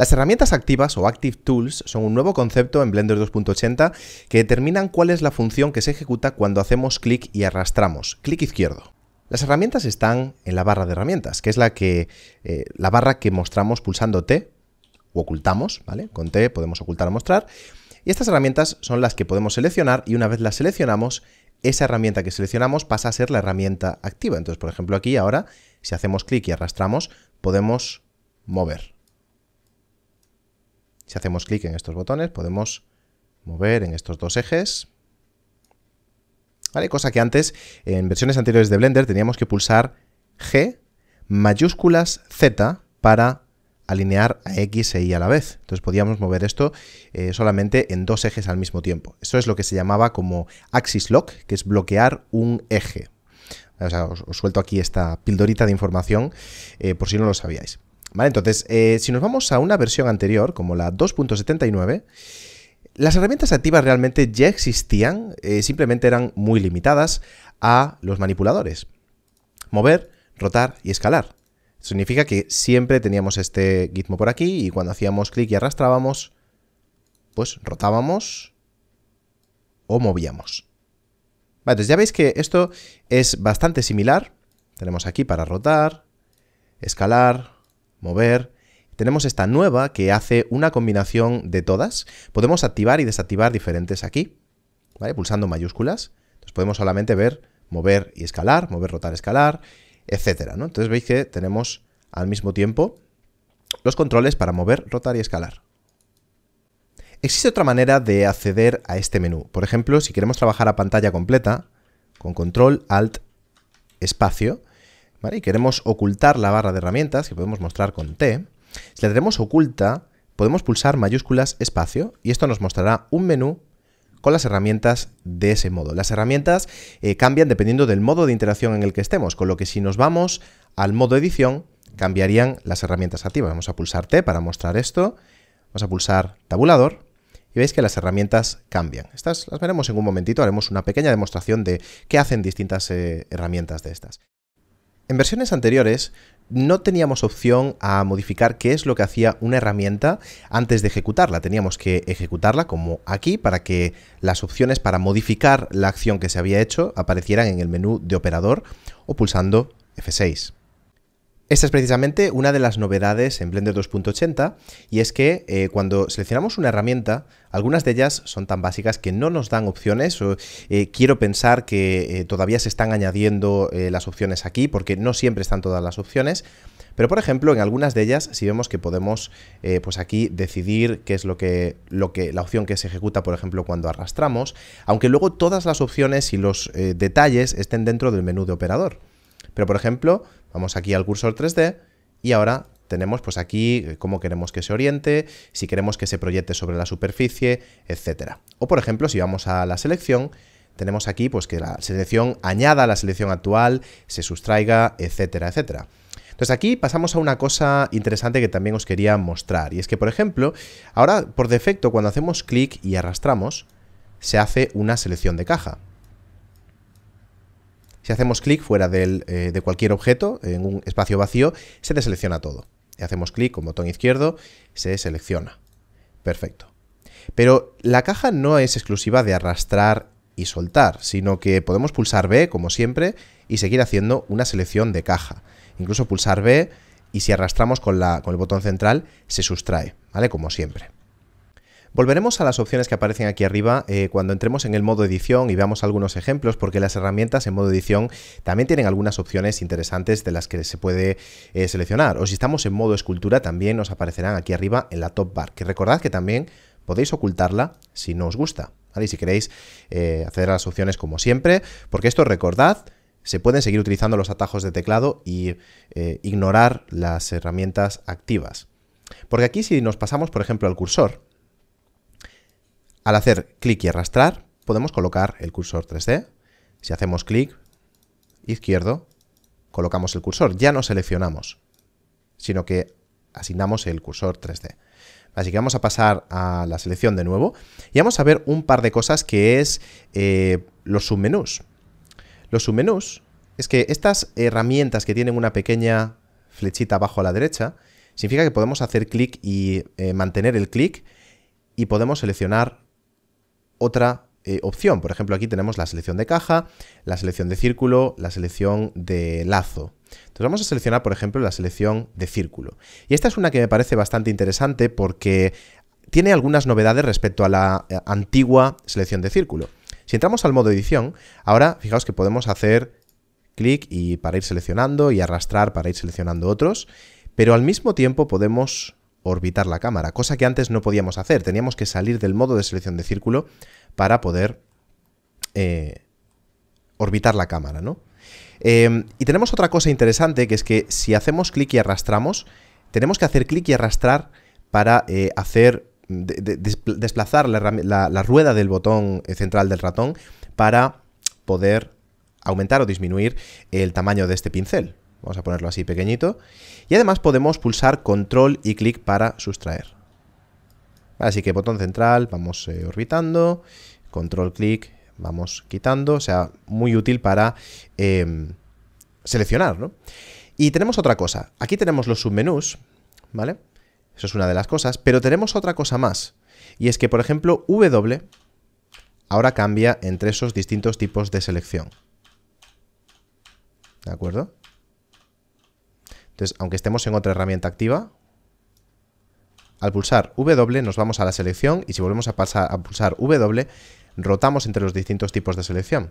Las herramientas activas o Active Tools son un nuevo concepto en Blender 2.80 que determinan cuál es la función que se ejecuta cuando hacemos clic y arrastramos, clic izquierdo. Las herramientas están en la barra de herramientas, que es la, que, eh, la barra que mostramos pulsando T o ocultamos, ¿vale? Con T podemos ocultar o mostrar. Y estas herramientas son las que podemos seleccionar y una vez las seleccionamos, esa herramienta que seleccionamos pasa a ser la herramienta activa. Entonces, por ejemplo, aquí ahora, si hacemos clic y arrastramos, podemos mover, si hacemos clic en estos botones podemos mover en estos dos ejes. ¿Vale? Cosa que antes, en versiones anteriores de Blender, teníamos que pulsar G mayúsculas Z para alinear a X e Y a la vez. Entonces podíamos mover esto eh, solamente en dos ejes al mismo tiempo. Eso es lo que se llamaba como axis lock, que es bloquear un eje. os, suelto aquí esta pildorita de información eh, por si no lo sabíais entonces, eh, si nos vamos a una versión anterior, como la 2.79, las herramientas activas realmente ya existían, eh, simplemente eran muy limitadas a los manipuladores. Mover, rotar y escalar. significa que siempre teníamos este gizmo por aquí y cuando hacíamos clic y arrastrábamos, pues rotábamos o movíamos. entonces ya veis que esto es bastante similar. Tenemos aquí para rotar, escalar, mover. Tenemos esta nueva que hace una combinación de todas. Podemos activar y desactivar diferentes aquí, Pulsando mayúsculas. Entonces podemos solamente ver mover y escalar, mover, rotar, escalar, etcétera, Entonces veis que tenemos al mismo tiempo los controles para mover, rotar y escalar. Existe otra manera de acceder a este menú. Por ejemplo, si queremos trabajar a pantalla completa, con control, alt, espacio, y queremos ocultar la barra de herramientas, que podemos mostrar con T. Si la tenemos oculta, podemos pulsar mayúsculas espacio y esto nos mostrará un menú con las herramientas de ese modo. Las herramientas eh, cambian dependiendo del modo de interacción en el que estemos, con lo que si nos vamos al modo edición, cambiarían las herramientas activas. Vamos a pulsar T para mostrar esto, vamos a pulsar tabulador y veis que las herramientas cambian. Estas las veremos en un momentito, haremos una pequeña demostración de qué hacen distintas eh, herramientas de estas. En versiones anteriores no teníamos opción a modificar qué es lo que hacía una herramienta antes de ejecutarla. Teníamos que ejecutarla como aquí para que las opciones para modificar la acción que se había hecho aparecieran en el menú de operador o pulsando F6. Esta es precisamente una de las novedades en Blender 2.80 y es que eh, cuando seleccionamos una herramienta, algunas de ellas son tan básicas que no nos dan opciones. Eh, quiero pensar que eh, todavía se están añadiendo las opciones aquí porque no siempre están todas las opciones. Pero por ejemplo, en algunas de ellas, si vemos que podemos pues aquí decidir qué es lo que, lo que, la opción que se ejecuta, por ejemplo, cuando arrastramos, aunque luego todas las opciones y los detalles estén dentro del menú de operador. Pero por ejemplo, vamos aquí al cursor 3D y ahora tenemos pues aquí eh, cómo queremos que se oriente, si queremos que se proyecte sobre la superficie, etcétera. O por ejemplo, si vamos a la selección, tenemos aquí pues que la selección añada a la selección actual, se sustraiga, etcétera, etcétera. Entonces aquí pasamos a una cosa interesante que también os quería mostrar. Y es que, por ejemplo, ahora por defecto cuando hacemos clic y arrastramos, se hace una selección de caja. Si hacemos clic fuera eh, de cualquier objeto, en un espacio vacío, se deselecciona todo. Y hacemos clic con botón izquierdo, se selecciona. Perfecto. Pero la caja no es exclusiva de arrastrar y soltar, sino que podemos pulsar B, como siempre, y seguir haciendo una selección de caja. Incluso pulsar B y si arrastramos con, la, con el botón central, se sustrae, ¿vale? Como siempre. Volveremos a las opciones que aparecen aquí arriba eh, cuando entremos en el modo edición y veamos algunos ejemplos porque las herramientas en modo edición también tienen algunas opciones interesantes de las que se puede eh, seleccionar o si estamos en modo escultura también nos aparecerán aquí arriba en la top bar que recordad que también podéis ocultarla si no os gusta y si queréis eh, acceder a las opciones como siempre porque esto recordad se pueden seguir utilizando los atajos de teclado y ignorar las herramientas activas porque aquí si nos pasamos por ejemplo al cursor al hacer clic y arrastrar, podemos colocar el cursor 3D. Si hacemos clic izquierdo, colocamos el cursor. Ya no seleccionamos, sino que asignamos el cursor 3D. Así que vamos a pasar a la selección de nuevo y vamos a ver un par de cosas que es eh, los submenús. Los submenús es que estas herramientas que tienen una pequeña flechita abajo a la derecha, significa que podemos hacer clic y eh, mantener el clic y podemos seleccionar otra eh, opción. Por ejemplo, aquí tenemos la selección de caja, la selección de círculo, la selección de lazo. Entonces vamos a seleccionar, por ejemplo, la selección de círculo. Y esta es una que me parece bastante interesante porque tiene algunas novedades respecto a la eh, antigua selección de círculo. Si entramos al modo edición, ahora fijaos que podemos hacer clic y para ir seleccionando y arrastrar para ir seleccionando otros, pero al mismo tiempo podemos orbitar la cámara, cosa que antes no podíamos hacer, teníamos que salir del modo de selección de círculo para poder eh, orbitar la cámara, ¿no? Em, y tenemos otra cosa interesante, que es que si hacemos clic y arrastramos, tenemos que hacer clic y arrastrar para eh, hacer desplazar la, rueda del botón eh, central del ratón para poder aumentar o disminuir el tamaño de este pincel. Vamos a ponerlo así pequeñito. Y además podemos pulsar control y clic para sustraer. Así que botón central, vamos eh, orbitando, control clic, vamos quitando, o sea, muy útil para em, seleccionar, ¿no? Y tenemos otra cosa, aquí tenemos los submenús, ¿vale? Eso es una de las cosas, pero tenemos otra cosa más, y es que, por ejemplo, W ahora cambia entre esos distintos tipos de selección. ¿De acuerdo? Entonces, aunque estemos en otra herramienta activa, al pulsar W nos vamos a la selección y si volvemos a, pulsar W, rotamos entre los distintos tipos de selección.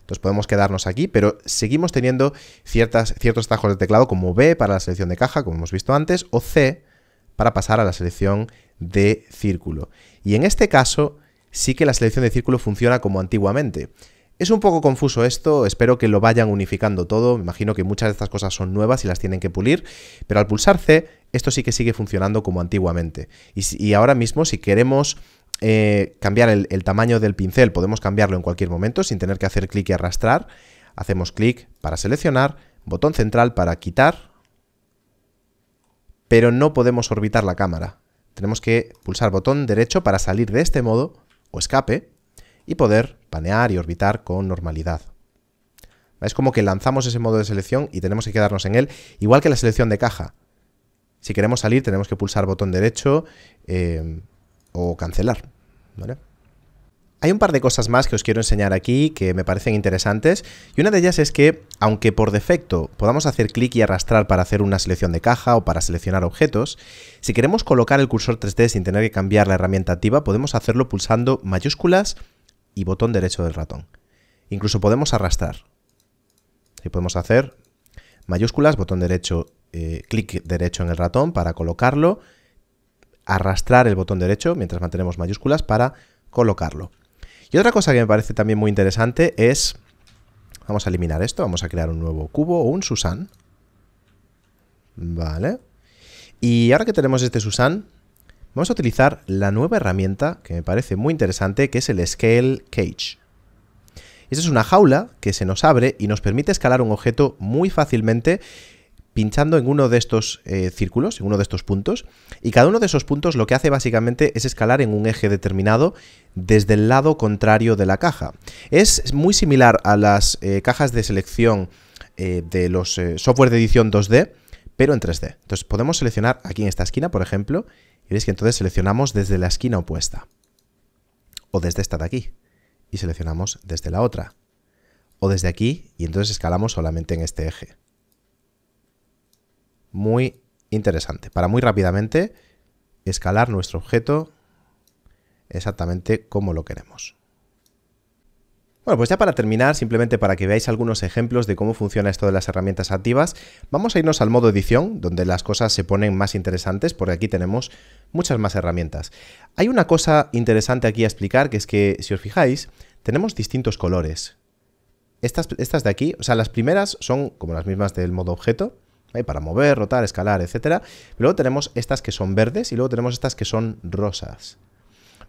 Entonces podemos quedarnos aquí, pero seguimos teniendo ciertos tajos de teclado como B para la selección de caja, como hemos visto antes, o C para pasar a la selección de círculo. Y en este caso sí que la selección de círculo funciona como antiguamente. Es un poco confuso esto, espero que lo vayan unificando todo, me imagino que muchas de estas cosas son nuevas y las tienen que pulir, pero al pulsar C, esto sí que sigue funcionando como antiguamente. Y, ahora mismo, si queremos eh, cambiar el, el tamaño del pincel, podemos cambiarlo en cualquier momento sin tener que hacer clic y arrastrar. Hacemos clic para seleccionar, botón central para quitar, pero no podemos orbitar la cámara. Tenemos que pulsar botón derecho para salir de este modo, o escape, y poder panear y orbitar con normalidad. Es como que lanzamos ese modo de selección y tenemos que quedarnos en él, igual que la selección de caja. Si queremos salir tenemos que pulsar botón derecho eh, o cancelar. Hay un par de cosas más que os quiero enseñar aquí que me parecen interesantes y una de ellas es que, aunque por defecto podamos hacer clic y arrastrar para hacer una selección de caja o para seleccionar objetos, si queremos colocar el cursor 3D sin tener que cambiar la herramienta activa podemos hacerlo pulsando mayúsculas y botón derecho del ratón. Incluso podemos arrastrar. Y podemos hacer mayúsculas, botón derecho, eh, clic derecho en el ratón para colocarlo, arrastrar el botón derecho mientras mantenemos mayúsculas para colocarlo. Y otra cosa que me parece también muy interesante es... Vamos a eliminar esto, vamos a crear un nuevo cubo o un Susan. Vale. Y ahora que tenemos este Susan, vamos a utilizar la nueva herramienta que me parece muy interesante, que es el Scale Cage. Esta es una jaula que se nos abre y nos permite escalar un objeto muy fácilmente pinchando en uno de estos eh, círculos, en uno de estos puntos, y cada uno de esos puntos lo que hace básicamente es escalar en un eje determinado desde el lado contrario de la caja. Es muy similar a las eh, cajas de selección eh, de los software de edición 2D, pero en 3D. Entonces podemos seleccionar aquí en esta esquina, por ejemplo, y veis que entonces seleccionamos desde la esquina opuesta. O desde esta de aquí. Y seleccionamos desde la otra. O desde aquí y entonces escalamos solamente en este eje. Muy interesante. Para muy rápidamente escalar nuestro objeto exactamente como lo queremos. Bueno, pues ya para terminar, simplemente para que veáis algunos ejemplos de cómo funciona esto de las herramientas activas, vamos a irnos al modo edición, donde las cosas se ponen más interesantes, porque aquí tenemos muchas más herramientas. Hay una cosa interesante aquí a explicar, que es que, si os fijáis, tenemos distintos colores. Estas, estas de aquí, o sea, las primeras son como las mismas del modo objeto, para mover, rotar, escalar, etc. Luego tenemos estas que son verdes y luego tenemos estas que son rosas.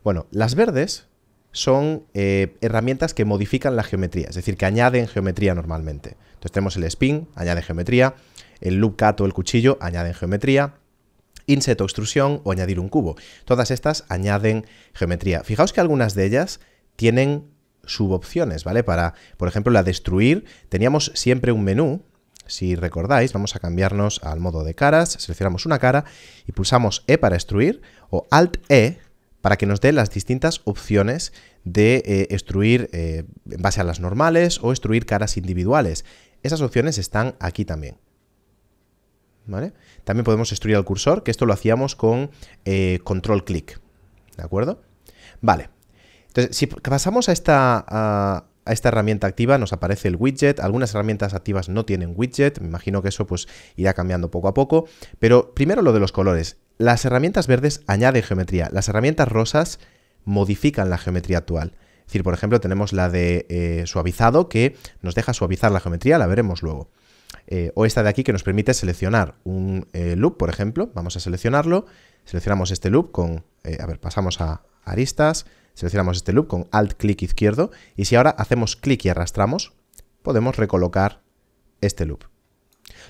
Bueno, las verdes son eh, herramientas que modifican la geometría, es decir, que añaden geometría normalmente. Entonces tenemos el spin, añade geometría, el loop cut o el cuchillo añaden geometría, inset o extrusión o añadir un cubo. Todas estas añaden geometría. Fijaos que algunas de ellas tienen subopciones, ¿vale? Para, por ejemplo, la destruir, teníamos siempre un menú, si recordáis, vamos a cambiarnos al modo de caras, seleccionamos una cara y pulsamos E para destruir o Alt E para que nos dé las distintas opciones de eh, extruir eh, en base a las normales o extruir caras individuales. Esas opciones están aquí también. ¿Vale? También podemos extruir el cursor, que esto lo hacíamos con eh, control clic. ¿De acuerdo? Vale. Entonces, si pasamos a esta, a, esta herramienta activa nos aparece el widget. Algunas herramientas activas no tienen widget. Me imagino que eso pues irá cambiando poco a poco. Pero primero lo de los colores. Las herramientas verdes añaden geometría, las herramientas rosas modifican la geometría actual. Es decir, por ejemplo, tenemos la de eh, suavizado que nos deja suavizar la geometría, la veremos luego. Eh, o esta de aquí que nos permite seleccionar un eh, loop, por ejemplo. Vamos a seleccionarlo, seleccionamos este loop con, a ver, pasamos a aristas, seleccionamos este loop con alt clic izquierdo y si ahora hacemos clic y arrastramos, podemos recolocar este loop.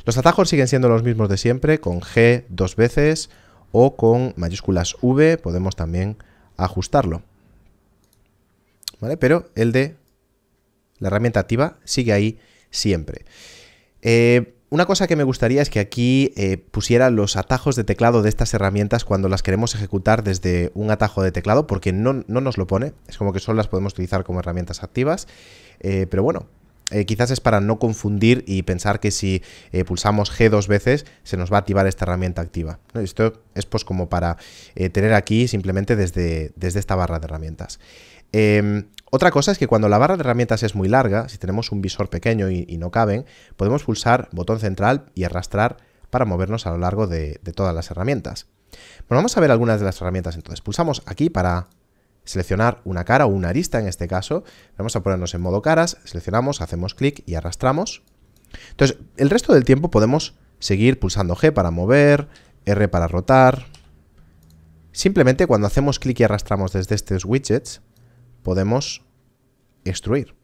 Los atajos siguen siendo los mismos de siempre, con G dos veces, o con mayúsculas V podemos también ajustarlo. Pero el de la herramienta activa sigue ahí siempre. Eh, una cosa que me gustaría es que aquí eh, pusiera los atajos de teclado de estas herramientas cuando las queremos ejecutar desde un atajo de teclado, porque no, no nos lo pone, es como que solo las podemos utilizar como herramientas activas, eh, pero bueno, eh, quizás es para no confundir y pensar que si eh, pulsamos G dos veces se nos va a activar esta herramienta activa. ¿no? Esto es pues como para eh, tener aquí simplemente desde, desde, esta barra de herramientas. Em, otra cosa es que cuando la barra de herramientas es muy larga, si tenemos un visor pequeño y, no caben, podemos pulsar botón central y arrastrar para movernos a lo largo de, de todas las herramientas. Bueno, vamos a ver algunas de las herramientas entonces. Pulsamos aquí para seleccionar una cara o una arista en este caso. Vamos a ponernos en modo caras, seleccionamos, hacemos clic y arrastramos. Entonces, el resto del tiempo podemos seguir pulsando G para mover, R para rotar. Simplemente cuando hacemos clic y arrastramos desde estos widgets, podemos extruir.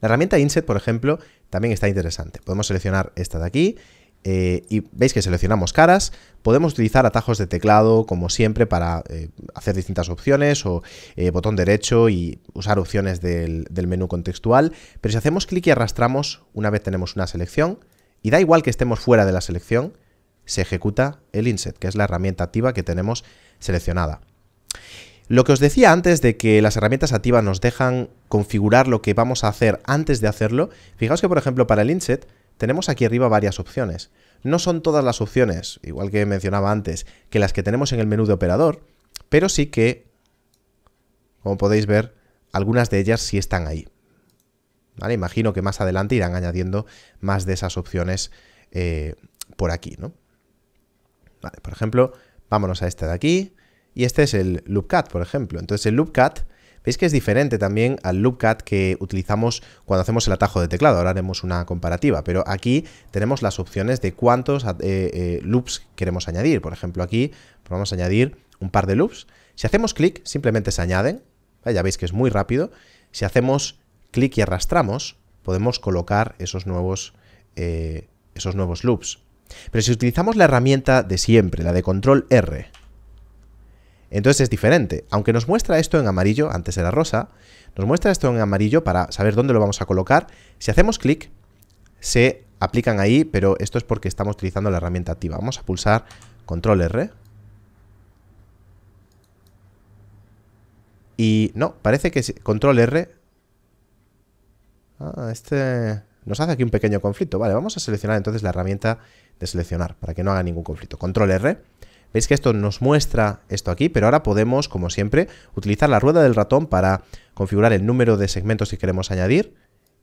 La herramienta Inset, por ejemplo, también está interesante. Podemos seleccionar esta de aquí eh, y veis que seleccionamos caras, podemos utilizar atajos de teclado como siempre para eh, hacer distintas opciones o eh, botón derecho y usar opciones del menú contextual, pero si hacemos clic y arrastramos una vez tenemos una selección y da igual que estemos fuera de la selección, se ejecuta el inset, que es la herramienta activa que tenemos seleccionada. Lo que os decía antes de que las herramientas activas nos dejan configurar lo que vamos a hacer antes de hacerlo, fijaos que por ejemplo para el inset tenemos aquí arriba varias opciones. No son todas las opciones, igual que mencionaba antes, que las que tenemos en el menú de operador, pero sí que, como podéis ver, algunas de ellas sí están ahí. Imagino que más adelante irán añadiendo más de esas opciones eh, por aquí, ¿no? por ejemplo, vámonos a este de aquí, y este es el loopcat, por ejemplo. Entonces el loopcat Veis que es diferente también al loopcat que utilizamos cuando hacemos el atajo de teclado. Ahora haremos una comparativa, pero aquí tenemos las opciones de cuántos eh, eh, loops queremos añadir. Por ejemplo, aquí vamos a añadir un par de loops. Si hacemos clic, simplemente se añaden. Ya veis que es muy rápido. Si hacemos clic y arrastramos, podemos colocar esos nuevos, eh, esos nuevos loops. Pero si utilizamos la herramienta de siempre, la de control R, entonces es diferente. Aunque nos muestra esto en amarillo, antes era rosa, nos muestra esto en amarillo para saber dónde lo vamos a colocar. Si hacemos clic, se aplican ahí, pero esto es porque estamos utilizando la herramienta activa. Vamos a pulsar control R. Y no, parece que control R... Ah, este... Nos hace aquí un pequeño conflicto. Vale, vamos a seleccionar entonces la herramienta de seleccionar para que no haga ningún conflicto. Control R Veis que esto nos muestra esto aquí, pero ahora podemos, como siempre, utilizar la rueda del ratón para configurar el número de segmentos que queremos añadir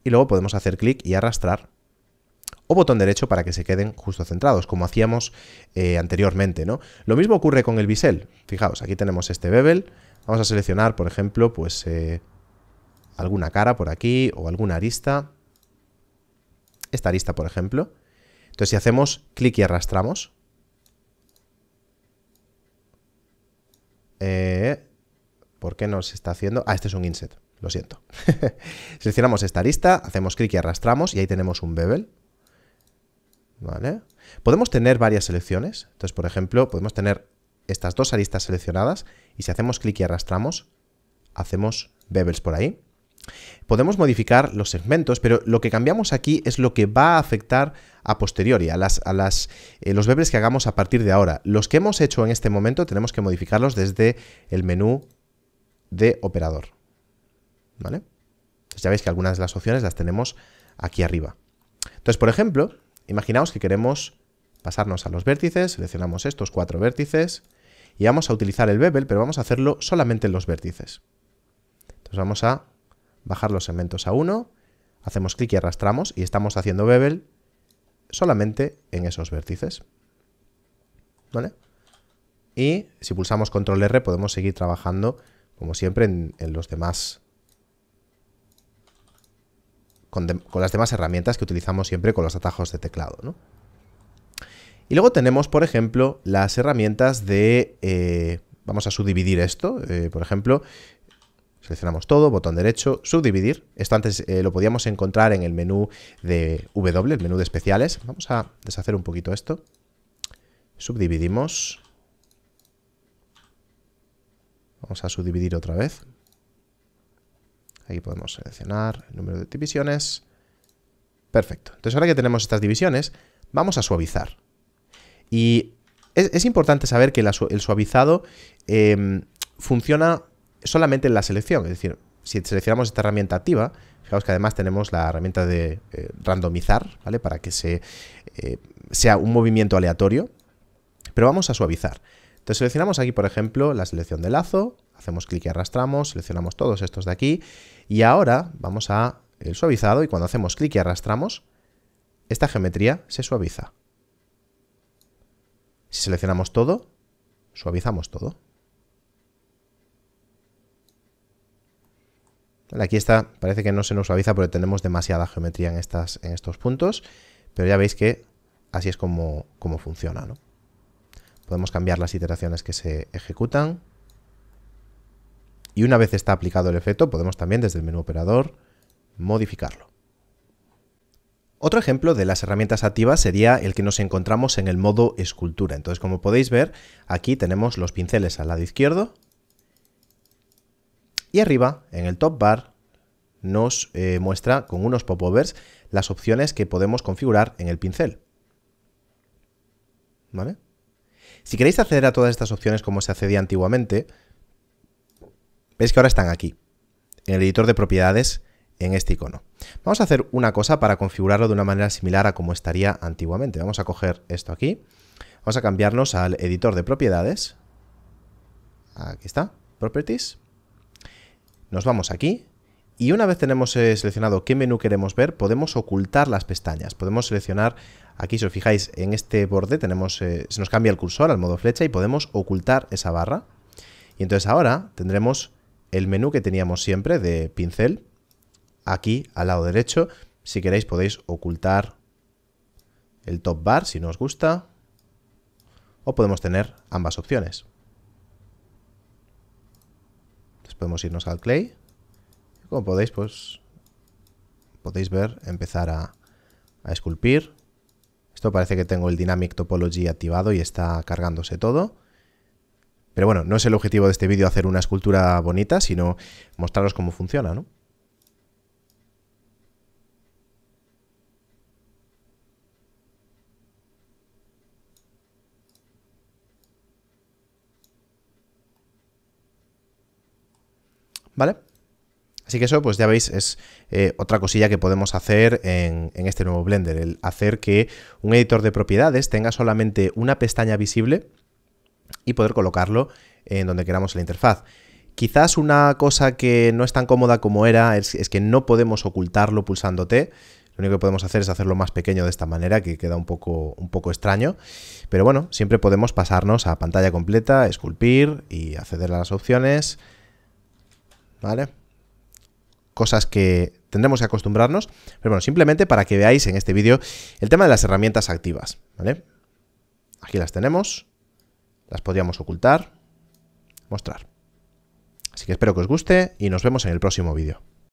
y luego podemos hacer clic y arrastrar o botón derecho para que se queden justo centrados, como hacíamos eh, anteriormente. ¿no? Lo mismo ocurre con el bisel. Fijaos, aquí tenemos este bebel. Vamos a seleccionar, por ejemplo, pues eh, alguna cara por aquí o alguna arista. Esta arista, por ejemplo. Entonces, si hacemos clic y arrastramos, Eh, ¿Por qué nos está haciendo? Ah, este es un inset, lo siento. Seleccionamos esta lista, hacemos clic y arrastramos y ahí tenemos un bevel. ¿Vale? Podemos tener varias selecciones. Entonces, por ejemplo, podemos tener estas dos aristas seleccionadas y si hacemos clic y arrastramos, hacemos bevels por ahí. Podemos modificar los segmentos, pero lo que cambiamos aquí es lo que va a afectar a posteriori, a, eh, los bebles que hagamos a partir de ahora. Los que hemos hecho en este momento tenemos que modificarlos desde el menú de operador. ¿Vale? Pues ya veis que algunas de las opciones las tenemos aquí arriba. Entonces, por ejemplo, imaginaos que queremos pasarnos a los vértices, seleccionamos estos cuatro vértices y vamos a utilizar el bebel pero vamos a hacerlo solamente en los vértices. Entonces vamos a bajar los segmentos a uno, hacemos clic y arrastramos y estamos haciendo bevel solamente en esos vértices. ¿Vale? Y si pulsamos control R podemos seguir trabajando como siempre en, los demás con, las demás herramientas que utilizamos siempre con los atajos de teclado. Y luego tenemos, por ejemplo, las herramientas de... Eh, vamos a subdividir esto. Eh, por ejemplo, Seleccionamos todo, botón derecho, subdividir. Esto antes eh, lo podíamos encontrar en el menú de W, el menú de especiales. Vamos a deshacer un poquito esto. Subdividimos. Vamos a subdividir otra vez. Ahí podemos seleccionar el número de divisiones. Perfecto. Entonces ahora que tenemos estas divisiones, vamos a suavizar. Y es, importante saber que el suavizado em, funciona solamente en la selección. Es decir, si seleccionamos esta herramienta activa, fijaos que además tenemos la herramienta de eh, randomizar, ¿vale? Para que eh, sea un movimiento aleatorio, pero vamos a suavizar. Entonces seleccionamos aquí, por ejemplo, la selección de lazo, hacemos clic y arrastramos, seleccionamos todos estos de aquí, y ahora vamos a el suavizado, y cuando hacemos clic y arrastramos, esta geometría se suaviza. Si seleccionamos todo, suavizamos todo. Aquí está, parece que no se nos suaviza porque tenemos demasiada geometría en, estos puntos, pero ya veis que así es como, funciona. Podemos cambiar las iteraciones que se ejecutan. Y una vez está aplicado el efecto, podemos también desde el menú operador modificarlo. Otro ejemplo de las herramientas activas sería el que nos encontramos en el modo escultura. Entonces, como podéis ver, aquí tenemos los pinceles al lado izquierdo y arriba, en el top bar, nos eh, muestra con unos popovers las opciones que podemos configurar en el pincel. Si queréis acceder a todas estas opciones como se accedía antiguamente, veis que ahora están aquí, en el editor de propiedades, en este icono. Vamos a hacer una cosa para configurarlo de una manera similar a como estaría antiguamente. Vamos a coger esto aquí, vamos a cambiarnos al editor de propiedades, aquí está, Properties, nos vamos aquí y una vez tenemos eh, seleccionado qué menú queremos ver, podemos ocultar las pestañas. Podemos seleccionar, aquí si os fijáis, en este borde tenemos, eh, se nos cambia el cursor al modo flecha y podemos ocultar esa barra. Y entonces ahora tendremos el menú que teníamos siempre de pincel, aquí al lado derecho. Si queréis podéis ocultar el top bar si no os gusta, o podemos tener ambas opciones podemos irnos al clay. Como podéis, pues podéis ver, empezar a, esculpir. Esto parece que tengo el Dynamic Topology activado y está cargándose todo. Pero bueno, no es el objetivo de este vídeo hacer una escultura bonita, sino mostraros cómo funciona, ¿no? ¿vale? Así que eso, pues ya veis, es eh, otra cosilla que podemos hacer en, este nuevo Blender, el hacer que un editor de propiedades tenga solamente una pestaña visible y poder colocarlo en donde queramos la interfaz. Quizás una cosa que no es tan cómoda como era es, que no podemos ocultarlo pulsando T, lo único que podemos hacer es hacerlo más pequeño de esta manera, que queda un poco, un poco extraño. Pero bueno, siempre podemos pasarnos a pantalla completa, esculpir y acceder a las opciones, ¿vale? Cosas que tendremos que acostumbrarnos, pero bueno, simplemente para que veáis en este vídeo el tema de las herramientas activas, Aquí las tenemos, las podríamos ocultar, mostrar. Así que espero que os guste y nos vemos en el próximo vídeo.